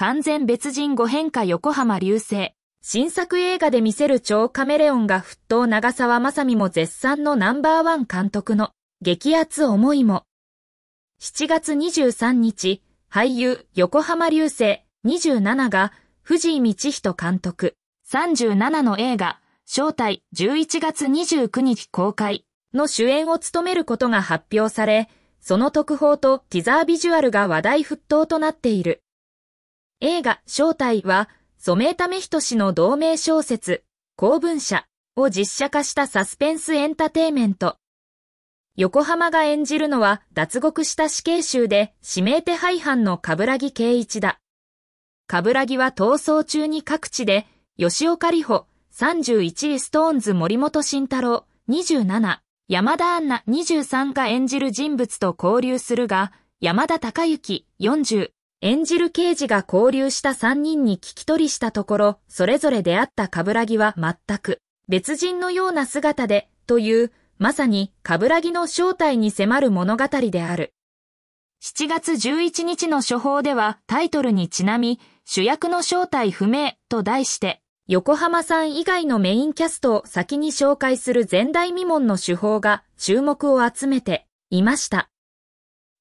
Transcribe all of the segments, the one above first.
完全別人語変化横浜流星。新作映画で見せる超カメレオンが沸騰長沢さみも絶賛のナンバーワン監督の激アツ思いも。7月23日、俳優横浜流星27が藤井道人監督37の映画正体11月29日公開の主演を務めることが発表され、その特報とティザービジュアルが話題沸騰となっている。映画、正体は、染めためひとしの同名小説、公文社を実写化したサスペンスエンターテイメント。横浜が演じるのは脱獄した死刑囚で指名手配犯の冠城圭一だ。ラギは逃走中に各地で、吉岡里穂、31位ストーンズ森本慎太郎、27、山田杏奈23が演じる人物と交流するが、山田孝之40演じる刑事が交流した三人に聞き取りしたところ、それぞれ出会ったカブラギは全く別人のような姿で、という、まさにカブラギの正体に迫る物語である。7月11日の処方ではタイトルにちなみ、主役の正体不明と題して、横浜さん以外のメインキャストを先に紹介する前代未聞の手法が注目を集めていました。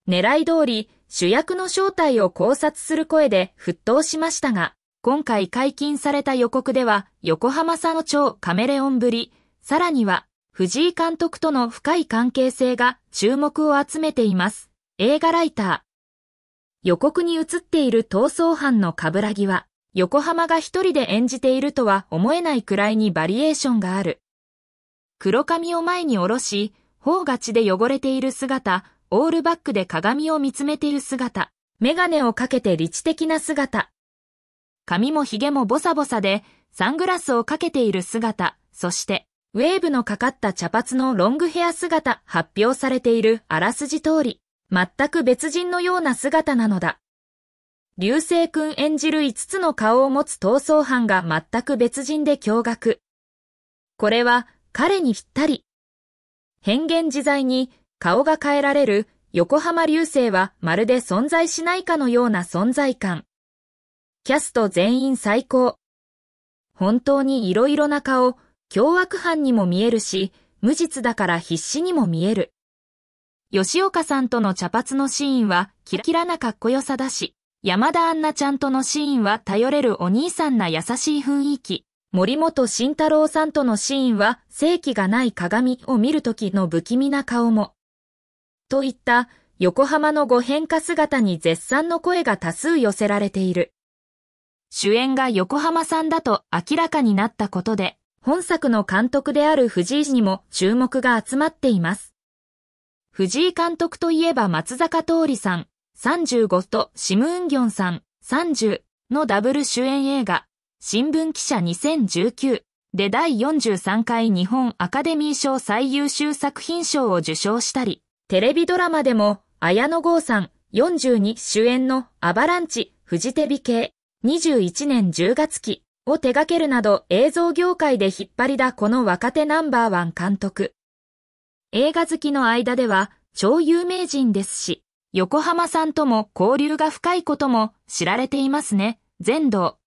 狙い通り、主役の正体を考察する声で沸騰しましたが、今回解禁された予告では、横浜佐野町カメレオンぶり、さらには、藤井監督との深い関係性が注目を集めています。映画ライター。予告に映っている逃走犯のカブラギは、横浜が一人で演じているとは思えないくらいにバリエーションがある。黒髪を前に下ろし、頬がちで汚れている姿、オールバックで鏡を見つめている姿、メガネをかけて理知的な姿。髪も髭もボサボサで、サングラスをかけている姿、そして、ウェーブのかかった茶髪のロングヘア姿発表されているあらすじ通り、全く別人のような姿なのだ。流星君演じる5つの顔を持つ逃走犯が全く別人で驚愕。これは彼にぴったり。変幻自在に顔が変えられる横浜流星はまるで存在しないかのような存在感。キャスト全員最高。本当に色々な顔、凶悪犯にも見えるし、無実だから必死にも見える。吉岡さんとの茶髪のシーンはキラキラなかっこよさだし、山田アンナちゃんとのシーンは頼れるお兄さんな優しい雰囲気。森本慎太郎さんとのシーンは正気がない鏡を見るときの不気味な顔も。といった横浜のご変化姿に絶賛の声が多数寄せられている。主演が横浜さんだと明らかになったことで、本作の監督である藤井氏にも注目が集まっています。藤井監督といえば松坂通りさん、35とシムウンギョンさん、30のダブル主演映画、新聞記者2019で第43回日本アカデミー賞最優秀作品賞を受賞したり、テレビドラマでも、綾野剛さん42主演のアバランチ、フジテビ系、21年10月期を手掛けるなど映像業界で引っ張りだこの若手ナンバーワン監督。映画好きの間では超有名人ですし、横浜さんとも交流が深いことも知られていますね、全道。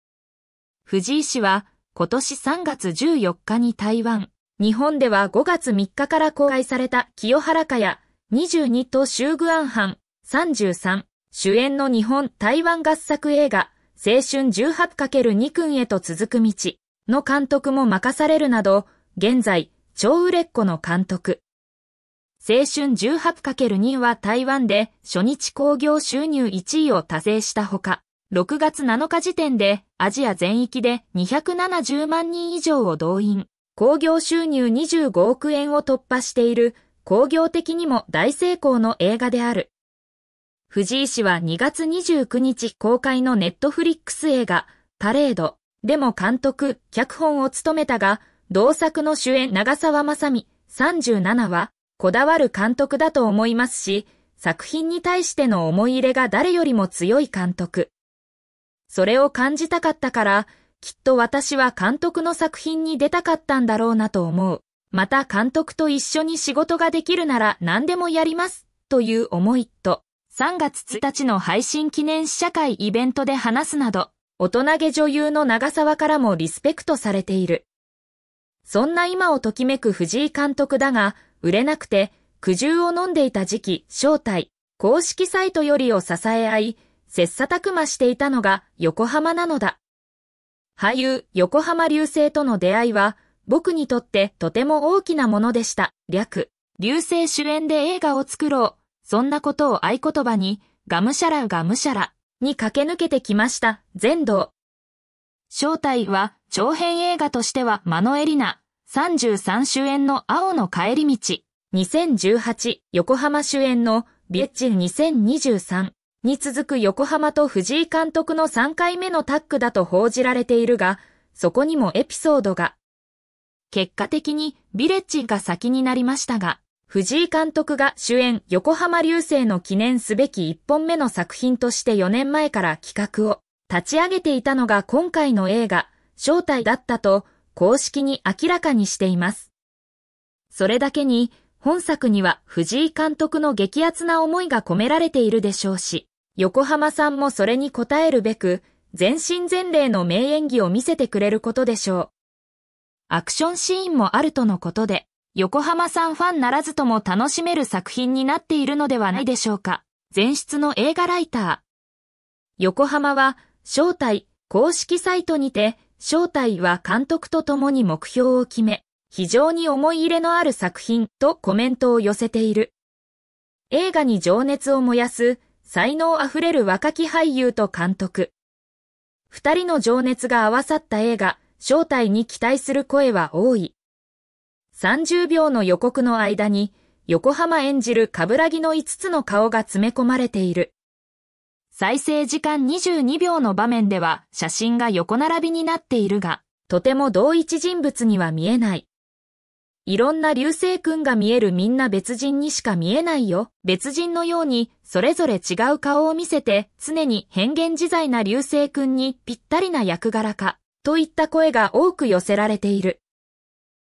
藤井氏は今年3月14日に台湾、日本では5月3日から公開された清原家や22とシューグアンハン、33、主演の日本・台湾合作映画、青春 18×2 君へと続く道の監督も任されるなど、現在、超売れっ子の監督。青春 18×2 は台湾で初日興行収入1位を達成したほか、6月7日時点でアジア全域で270万人以上を動員、興行収入25億円を突破している工業的にも大成功の映画である。藤井氏は2月29日公開のネットフリックス映画、パレードでも監督、脚本を務めたが、同作の主演長澤まさみ37は、こだわる監督だと思いますし、作品に対しての思い入れが誰よりも強い監督。それを感じたかったから、きっと私は監督の作品に出たかったんだろうなと思う。また監督と一緒に仕事ができるなら何でもやります、という思いと、3月1日の配信記念試写会イベントで話すなど、大人げ女優の長沢からもリスペクトされている。そんな今をときめく藤井監督だが、売れなくて、苦渋を飲んでいた時期、正体、公式サイトよりを支え合い、切磋琢磨していたのが横浜なのだ。俳優、横浜流星との出会いは、僕にとってとても大きなものでした。略、流星主演で映画を作ろう。そんなことを合言葉に、がむしゃらがむしゃらに駆け抜けてきました。全道。正体は、長編映画としては、マノエリナ、33主演の青の帰り道、2018、横浜主演の、ビッチ2023に続く横浜と藤井監督の3回目のタッグだと報じられているが、そこにもエピソードが。結果的にビレッジが先になりましたが、藤井監督が主演横浜流星の記念すべき1本目の作品として4年前から企画を立ち上げていたのが今回の映画、正体だったと公式に明らかにしています。それだけに本作には藤井監督の激アツな思いが込められているでしょうし、横浜さんもそれに応えるべく全身全霊の名演技を見せてくれることでしょう。アクションシーンもあるとのことで、横浜さんファンならずとも楽しめる作品になっているのではないでしょうか。前出の映画ライター。横浜は、招待、公式サイトにて、招待は監督と共に目標を決め、非常に思い入れのある作品とコメントを寄せている。映画に情熱を燃やす、才能あふれる若き俳優と監督。二人の情熱が合わさった映画、正体に期待する声は多い。30秒の予告の間に、横浜演じるラギの5つの顔が詰め込まれている。再生時間22秒の場面では写真が横並びになっているが、とても同一人物には見えない。いろんな流星君が見えるみんな別人にしか見えないよ。別人のように、それぞれ違う顔を見せて、常に変幻自在な流星君にぴったりな役柄か。といった声が多く寄せられている。